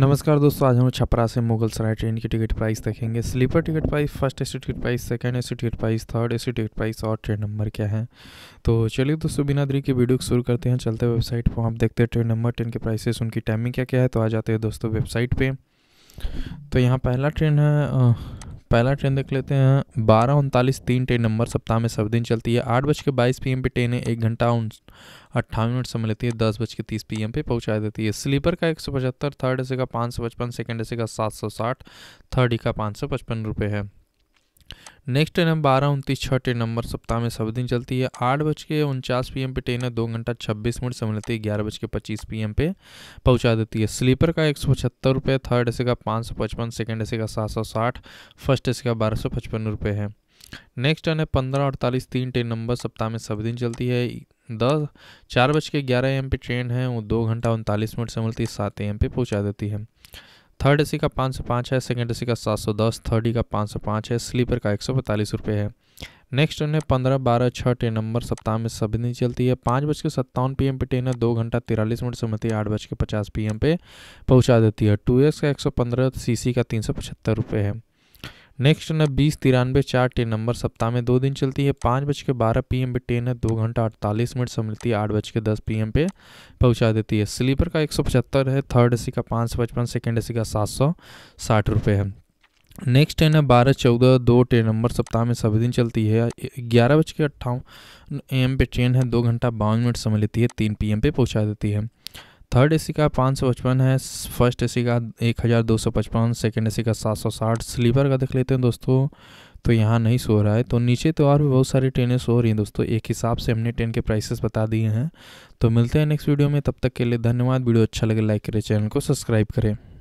नमस्कार दोस्तों आज हम छपरा से मुगल सराय ट्रेन की टिकट प्राइस देखेंगे sleeper ticket price first A ticket price second A ticket price third A ticket price और ट्रेन नंबर क्या है तो चलिए दोस्तों बिना देरी के वीडियो शुरू करते हैं चलते वेबसाइट पर आप देखते हैं ट्रेन नंबर ट्रेन के प्राइसेस उनकी टाइमिंग क्या क्या है तो आ जाते हैं दोस्तों वेबसाइट पर तो यहाँ पहला ट्रेन है पहला ट्रेन देख लेते हैं बारह उनतालीस तीन ट्रेन नंबर सप्ताह में सब दिन चलती है आठ बज के बाईस पी पे पर ट्रेनें एक घंटा उन अट्ठावन मिनट समय लेती है दस बज के तीस पी एम पे पहुँचा देती है स्लीपर का एक सौ पचहत्तर थर्ड एसी का पाँच सौ पचपन सेकेंड एसी का सात सौ साठ थर्ड ई का पाँच सौ पचपन रुपये है नेक्स्ट ट्रेन बारह उनतीस छः ट्रेन नंबर सप्ताह में सब दिन चलती है आठ बज के उनचास पी पे ट्रेन है दो घंटा छब्बीस मिनट से मिलती है ग्यारह बज के पच्चीस पी पे पहुंचा देती है स्लीपर का एक सौ पचहत्तर रुपये थर्ड ए का पाँच सौ पचपन सेकेंड ए का सात सौ साठ फर्स्ट ए का बारह सौ पचपन रुपये है नेक्स्ट ट्रेन है पंद्रह अड़तालीस तीन ट्रेन नंबर सप्ताह में सब दिन चलती है दस चार बज के ग्यारह एम पे ट्रेन है वो दो घंटा उनतालीस मिनट से मिलती है सात एम पे पहुँचा देती है थर्ड ए का पाँच सौ पाँच है सेकेंड ए का सात सौ दस थर्ड ई का पाँच सौ पाँच है स्लीपर का एक सौ पैंतालीस रुपये है नेक्स्ट उन्हें पंद्रह बारह छः ट्रेन नंबर सप्ताह में सभी नहीं चलती है पाँच बज के सत्तावन पी एम पे ट्रेन है दो घंटा तिरालीस मिनट से है आठ बज के पचास पी पे पहुँचा देती है टू एस का एक सौ पंद्रह सी का तीन सौ पचहत्तर रुपये है नेक्स्ट है बीस तिरानवे चार ट्रेन नंबर सप्ताह में दो दिन चलती है पाँच बज के बारह पी एम पे ट्रेन है दो घंटा अड़तालीस मिनट मिलती है आठ बज के दस पी एम पे पहुँचा देती है स्लीपर का एक सौ पचहत्तर है थर्ड ए सी का पाँच सौ पचपन सेकेंड ए सी का सात सौ साठ रुपये है नेक्स्ट ट्रेन है बारह चौदह दो ट्रेन नंबर सप्ताह में सभी दिन चलती है ग्यारह बज के अट्ठावन ए एम पे ट्रेन है दो घंटा बावन मिनट समय लेती है तीन पी एम पे पहुँचा देती है थर्ड ए का पाँच सौ पचपन है फर्स्ट ए का एक हज़ार दो सौ पचपन सेकेंड ए का सात सौ साठ स्लीपर का देख लेते हैं दोस्तों तो यहाँ नहीं सो रहा है तो नीचे तो और भी बहुत सारी ट्रेनें सो रही हैं दोस्तों एक हिसाब से हमने ट्रेन के प्राइसेस बता दिए हैं तो मिलते हैं नेक्स्ट वीडियो में तब तक के लिए धन्यवाद वीडियो अच्छा लगे लाइक करें चैनल को सब्सक्राइब करें